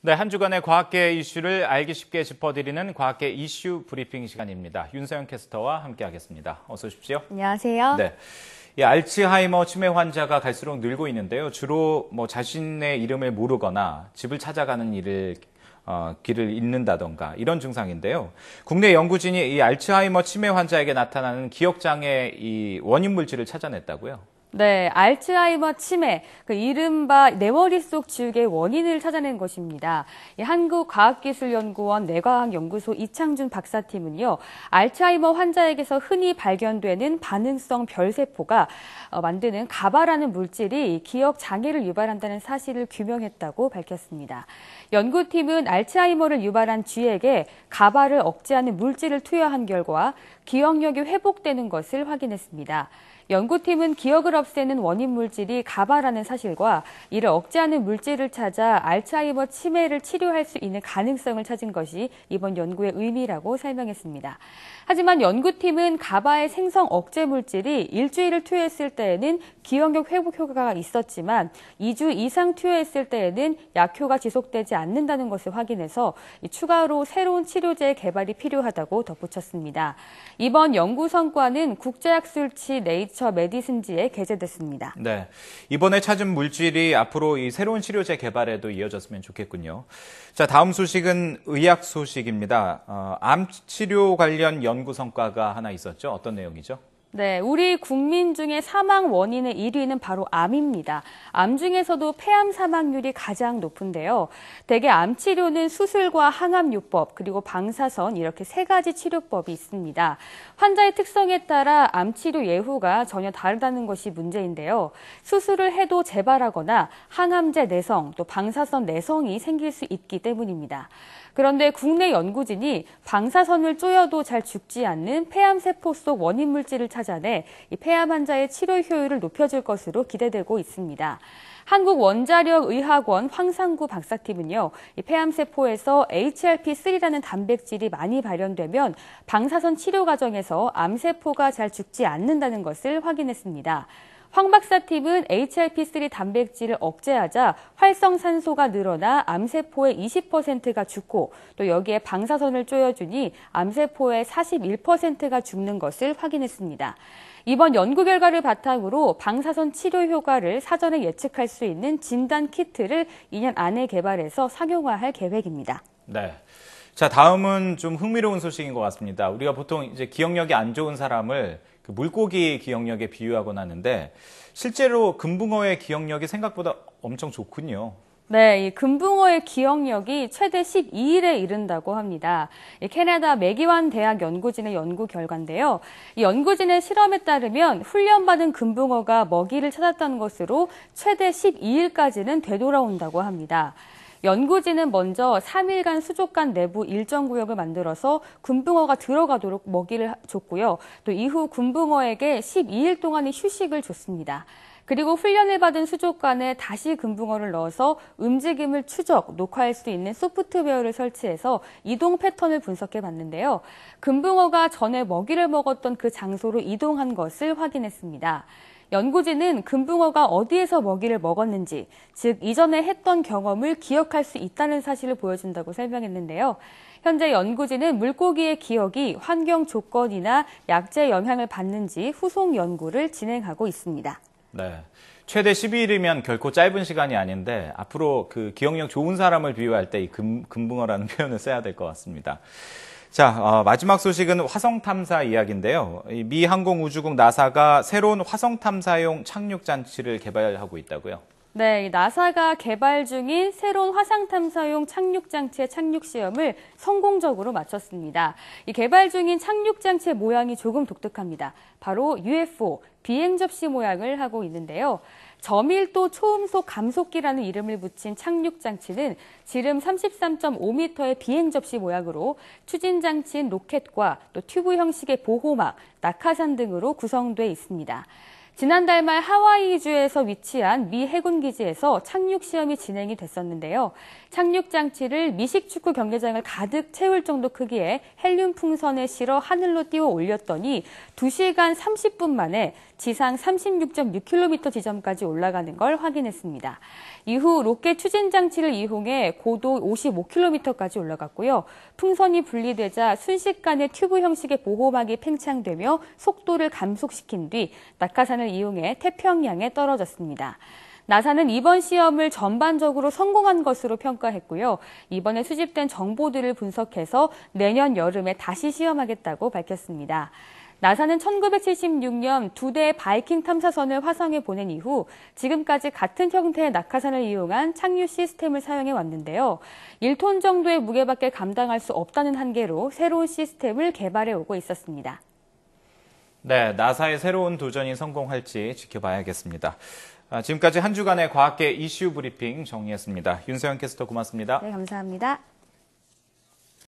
네, 한 주간의 과학계 이슈를 알기 쉽게 짚어드리는 과학계 이슈 브리핑 시간입니다. 윤서영 캐스터와 함께하겠습니다. 어서 오십시오. 안녕하세요. 네. 이 알츠하이머 치매 환자가 갈수록 늘고 있는데요. 주로 뭐 자신의 이름을 모르거나 집을 찾아가는 일을 어, 길을 잃는다던가 이런 증상인데요. 국내 연구진이 이 알츠하이머 치매 환자에게 나타나는 기억장애 이 원인 물질을 찾아냈다고요. 네, 알츠하이머 치매, 그 이른바 내머리 속 지우개의 원인을 찾아낸 것입니다. 한국과학기술연구원 뇌과학연구소 이창준 박사팀은요, 알츠하이머 환자에게서 흔히 발견되는 반응성 별세포가 어, 만드는 가바라는 물질이 기억 장애를 유발한다는 사실을 규명했다고 밝혔습니다. 연구팀은 알츠하이머를 유발한 쥐에게 가바를 억제하는 물질을 투여한 결과 기억력이 회복되는 것을 확인했습니다. 연구팀은 기억을 없애는 원인 물질이 가바라는 사실과 이를 억제하는 물질을 찾아 알츠하이머 치매를 치료할 수 있는 가능성을 찾은 것이 이번 연구의 의미라고 설명했습니다. 하지만 연구팀은 가바의 생성 억제 물질이 일주일을 투여했을 때에는 기억력 회복 효과가 있었지만 2주 이상 투여했을 때에는 약효가 지속되지 않는다는 것을 확인해서 추가로 새로운 치료제 의 개발이 필요하다고 덧붙였습니다. 이번 연구 성과는 국제학술치 네이처 네이처 메디슨지에 게재됐습니다. 네. 이번에 찾은 물질이 앞으로 이 새로운 치료제 개발에도 이어졌으면 좋겠군요. 자, 다음 소식은 의학 소식입니다. 어, 암 치료 관련 연구 성과가 하나 있었죠. 어떤 내용이죠? 네, 우리 국민 중에 사망 원인의 1위는 바로 암입니다. 암 중에서도 폐암 사망률이 가장 높은데요. 대개 암 치료는 수술과 항암요법, 그리고 방사선 이렇게 세 가지 치료법이 있습니다. 환자의 특성에 따라 암 치료 예후가 전혀 다르다는 것이 문제인데요. 수술을 해도 재발하거나 항암제 내성, 또 방사선 내성이 생길 수 있기 때문입니다. 그런데 국내 연구진이 방사선을 쪼여도 잘 죽지 않는 폐암 세포 속 원인 물질을 찾아내 폐암 환자의 치료 효율을 높여줄 것으로 기대되고 있습니다. 한국원자력의학원 황상구 박사팀은요, 폐암세포에서 HRP3라는 단백질이 많이 발현되면 방사선 치료 과정에서 암세포가 잘 죽지 않는다는 것을 확인했습니다. 황 박사 팁은 HRP3 단백질을 억제하자 활성산소가 늘어나 암세포의 20%가 죽고 또 여기에 방사선을 쪼여주니 암세포의 41%가 죽는 것을 확인했습니다. 이번 연구 결과를 바탕으로 방사선 치료 효과를 사전에 예측할 수 있는 진단 키트를 2년 안에 개발해서 상용화할 계획입니다. 네. 자, 다음은 좀 흥미로운 소식인 것 같습니다. 우리가 보통 이제 기억력이 안 좋은 사람을 그 물고기 기억력에 비유하곤 하는데 실제로 금붕어의 기억력이 생각보다 엄청 좋군요. 네, 이 금붕어의 기억력이 최대 12일에 이른다고 합니다. 캐나다 맥이완 대학 연구진의 연구 결과인데요. 이 연구진의 실험에 따르면 훈련받은 금붕어가 먹이를 찾았다는 것으로 최대 12일까지는 되돌아온다고 합니다. 연구진은 먼저 3일간 수족관 내부 일정 구역을 만들어서 군붕어가 들어가도록 먹이를 줬고요. 또 이후 군붕어에게 12일 동안의 휴식을 줬습니다. 그리고 훈련을 받은 수족관에 다시 금붕어를 넣어서 움직임을 추적, 녹화할 수 있는 소프트웨어를 설치해서 이동 패턴을 분석해 봤는데요. 금붕어가 전에 먹이를 먹었던 그 장소로 이동한 것을 확인했습니다. 연구진은 금붕어가 어디에서 먹이를 먹었는지, 즉 이전에 했던 경험을 기억할 수 있다는 사실을 보여준다고 설명했는데요. 현재 연구진은 물고기의 기억이 환경 조건이나 약재 영향을 받는지 후속 연구를 진행하고 있습니다. 네. 최대 12일이면 결코 짧은 시간이 아닌데 앞으로 그 기억력 좋은 사람을 비유할 때 이 금붕어라는 표현을 써야 될 것 같습니다. 자, 어, 마지막 소식은 화성 탐사 이야기인데요. 미 항공우주국 나사가 새로운 화성 탐사용 착륙 장치를 개발하고 있다고요. 네, 나사가 개발 중인 새로운 화상 탐사용 착륙 장치의 착륙 시험을 성공적으로 마쳤습니다. 이 개발 중인 착륙 장치의 모양이 조금 독특합니다. 바로 UFO 비행 접시 모양을 하고 있는데요. 저밀도 초음속 감속기라는 이름을 붙인 착륙 장치는 지름 33.5m의 비행 접시 모양으로 추진 장치인 로켓과 또 튜브 형식의 보호막, 낙하산 등으로 구성돼 있습니다. 지난달 말 하와이주에서 위치한 미 해군기지에서 착륙시험이 진행이 됐었는데요. 착륙장치를 미식축구 경기장을 가득 채울 정도 크기에 헬륨 풍선에 실어 하늘로 띄워 올렸더니 2시간 30분 만에 지상 36.6km 지점까지 올라가는 걸 확인했습니다. 이후 로켓 추진장치를 이용해 고도 55km까지 올라갔고요. 풍선이 분리되자 순식간에 튜브 형식의 보호막이 팽창되며 속도를 감속시킨 뒤 낙하산을 전망을 이용해 태평양에 떨어졌습니다. 나사는 이번 시험을 전반적으로 성공한 것으로 평가했고요. 이번에 수집된 정보들을 분석해서 내년 여름에 다시 시험하겠다고 밝혔습니다. 나사는 1976년 두 대의 바이킹 탐사선을 화성에 보낸 이후 지금까지 같은 형태의 낙하산을 이용한 착륙 시스템을 사용해 왔는데요. 1톤 정도의 무게밖에 감당할 수 없다는 한계로 새로운 시스템을 개발해 오고 있었습니다. 네, 나사의 새로운 도전이 성공할지 지켜봐야겠습니다. 아, 지금까지 한 주간의 과학계 이슈 브리핑 정리했습니다. 윤서영 캐스터 고맙습니다. 네, 감사합니다.